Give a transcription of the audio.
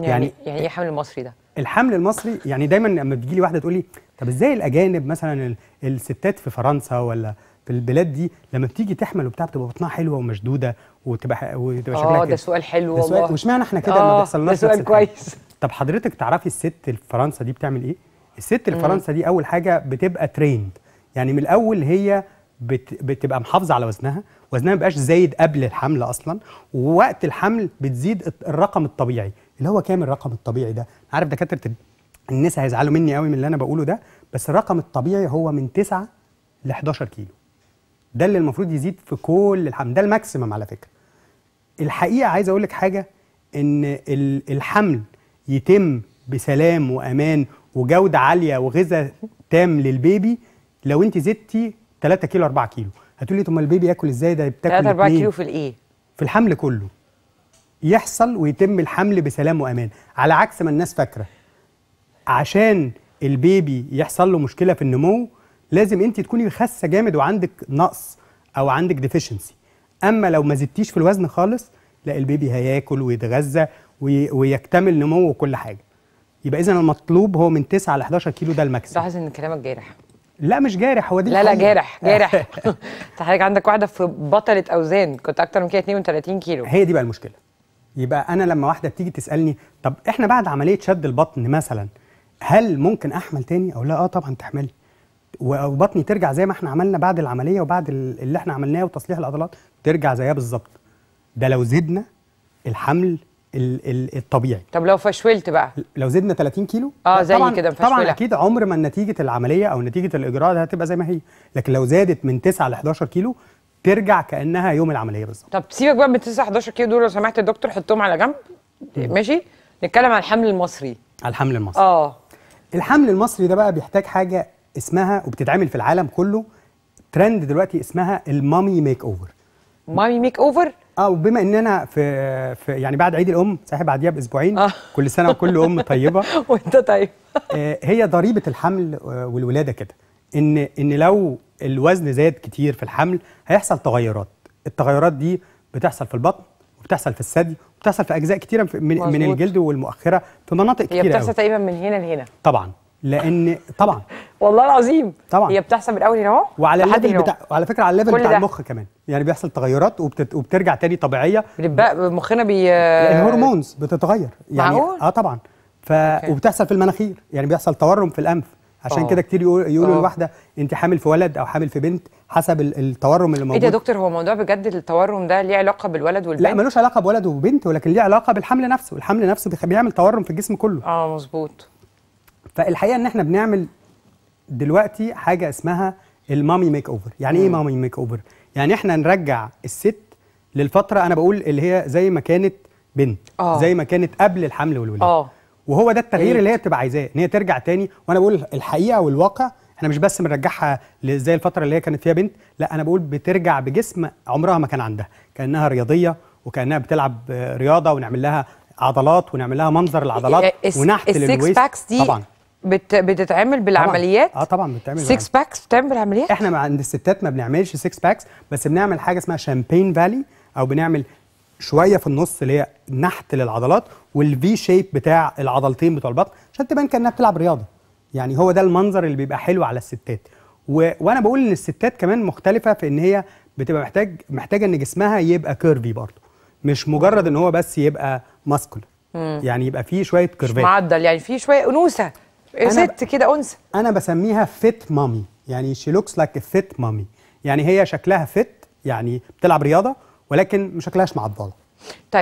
يعني, يعني يعني, ايه حمل المصري ده؟ الحمل المصري يعني دايما لما بتجي لي واحده تقول لي طب ازاي الاجانب مثلا الستات في فرنسا ولا في البلاد دي لما بتيجي تحمل وبتاع بتبقى بطنها حلوه ومشدوده وتبقى وتبقى آه، شكلها اه ده سؤال حلو والله واشمعنى احنا كده ما آه، بيحصلناش ده سؤال كويس طب حضرتك تعرفي الست في فرنسا دي بتعمل ايه؟ الست في فرنسا دي اول حاجه بتبقى تريند يعني من الاول هي بت بتبقى محافظه على وزنها وزنها ما بيبقاش زايد قبل الحمل اصلا ووقت الحمل بتزيد الرقم الطبيعي اللي هو كام الرقم الطبيعي ده عارف دكاتره الناس هيزعلوا مني قوي من اللي انا بقوله ده بس الرقم الطبيعي هو من 9 ل 11 كيلو ده اللي المفروض يزيد في كل الحمل ده الماكسيمم على فكره الحقيقه عايز اقول لك حاجه ان الحمل يتم بسلام وامان وجوده عاليه وغذاء تام للبيبي لو انت زدتي 3 كيلو 4 كيلو هتقولي طب ما البيبي ياكل ازاي ده بتاكل 3 4 كيلو في الايه في الحمل كله يحصل ويتم الحمل بسلام وامان على عكس ما الناس فاكره عشان البيبي يحصل له مشكله في النمو لازم انت تكوني خاسه جامد وعندك نقص او عندك ديفيشنسي اما لو ما زدتيش في الوزن خالص لا البيبي هياكل ويتغذى ويكتمل نموه وكل حاجه يبقى اذا المطلوب هو من 9 ل 11 كيلو ده الماكسيم لاحظ ان كلامك جارح لا مش جارح هو دي لا لا جارح آه. جارح انت حضرتك عندك واحده في بطله اوزان كنت اكتر من كده 32 كيلو هي دي بقى المشكله يبقى انا لما واحده بتيجي تسالني طب احنا بعد عمليه شد البطن مثلا هل ممكن احمل تاني او لا اه طبعا تحملي وبطني ترجع زي ما احنا عملنا بعد العمليه وبعد اللي احنا عملناه وتصليح العضلات ترجع زيها بالظبط ده لو زدنا الحمل الطبيعي طب لو فشولت بقى لو زدنا 30 كيلو اه زي كده طبعا اكيد عمر ما نتيجه العمليه او نتيجه الاجراء ده هتبقى زي ما هي لكن لو زادت من 9 ل 11 كيلو ترجع كانها يوم العمليه بالظبط طب سيبك بقى من 9 ل 11 كيلو دول لو سمحت الدكتور حطهم على جنب ماشي نتكلم عن الحمل المصري على الحمل المصري اه الحمل المصري ده بقى بيحتاج حاجه اسمها وبتتعمل في العالم كله ترند دلوقتي اسمها المامي ميك اوفر مامي ميك اوفر اه وبما ان انا في, في يعني بعد عيد الام صحيح بعديها باسبوعين آه. كل سنه وكل ام طيبه وانت طيب آه، هي ضريبه الحمل آه، والولاده كده ان ان لو الوزن زاد كتير في الحمل هيحصل تغيرات التغيرات دي بتحصل في البطن وبتحصل في الثدي وبتحصل في اجزاء كتيره من, من الجلد والمؤخره في مناطق كتيره هي بتحصل تقريبا من هنا لهنا طبعا لان طبعا والله العظيم طبعا هي بتحصل من اول هنا وعلى الليفل بتاع وعلى فكره على الليفل بتاع المخ كمان يعني بيحصل تغيرات وبتت... وبترجع تاني طبيعيه بنبقى مخنا بي الهرمونز بتتغير يعني معقول؟ اه طبعا ف... وبتحصل في المناخير يعني بيحصل تورم في الانف عشان آه. كده كتير يقول... يقولوا آه. الواحده انت حامل في ولد او حامل في بنت حسب التورم اللي موجود ايه ده يا دكتور هو موضوع بجد التورم ده ليه علاقه بالولد والبنت لا ملوش علاقه بولد وبنت ولكن ليه علاقه بالحمل نفسه الحمل نفسه بيعمل تورم في الجسم كله اه مظبوط فالحقيقه ان احنا بنعمل دلوقتي حاجه اسمها المامي ميك اوفر يعني ايه مامي ميك اوفر يعني احنا نرجع الست للفتره انا بقول اللي هي زي ما كانت بنت أوه. زي ما كانت قبل الحمل والولاده آه. أوه. وهو ده التغيير إيه؟ اللي هي بتبقى عايزاه ان هي ترجع تاني وانا بقول الحقيقه والواقع احنا مش بس بنرجعها زي الفتره اللي هي كانت فيها بنت لا انا بقول بترجع بجسم عمرها ما كان عندها كانها رياضيه وكانها بتلعب رياضه ونعمل لها عضلات ونعمل لها منظر العضلات إيه، إيه، إيه، ونحت للويست طبعا بت... بتتعمل بالعمليات طبعًا. اه طبعا بتتعمل 6 باكس بتتعمل بالعمليات احنا عند الستات ما بنعملش 6 باكس بس بنعمل حاجه اسمها شامبين فالي او بنعمل شويه في النص اللي هي نحت للعضلات والفي شيب بتاع العضلتين بتوع البطن عشان تبان كانها بتلعب رياضه يعني هو ده المنظر اللي بيبقى حلو على الستات و... وانا بقول ان الستات كمان مختلفه في ان هي بتبقى محتاج محتاجه ان جسمها يبقى كيرفي برضه مش مجرد ان هو بس يبقى ماسكولر يعني يبقى فيه شويه كيرفات معدل يعني فيه شويه انوثه ست كده انثى انا بسميها فيت مامي يعني شي لوكس لايك فيت مامي يعني هي شكلها فيت يعني بتلعب رياضه ولكن شكلهاش معضله طيب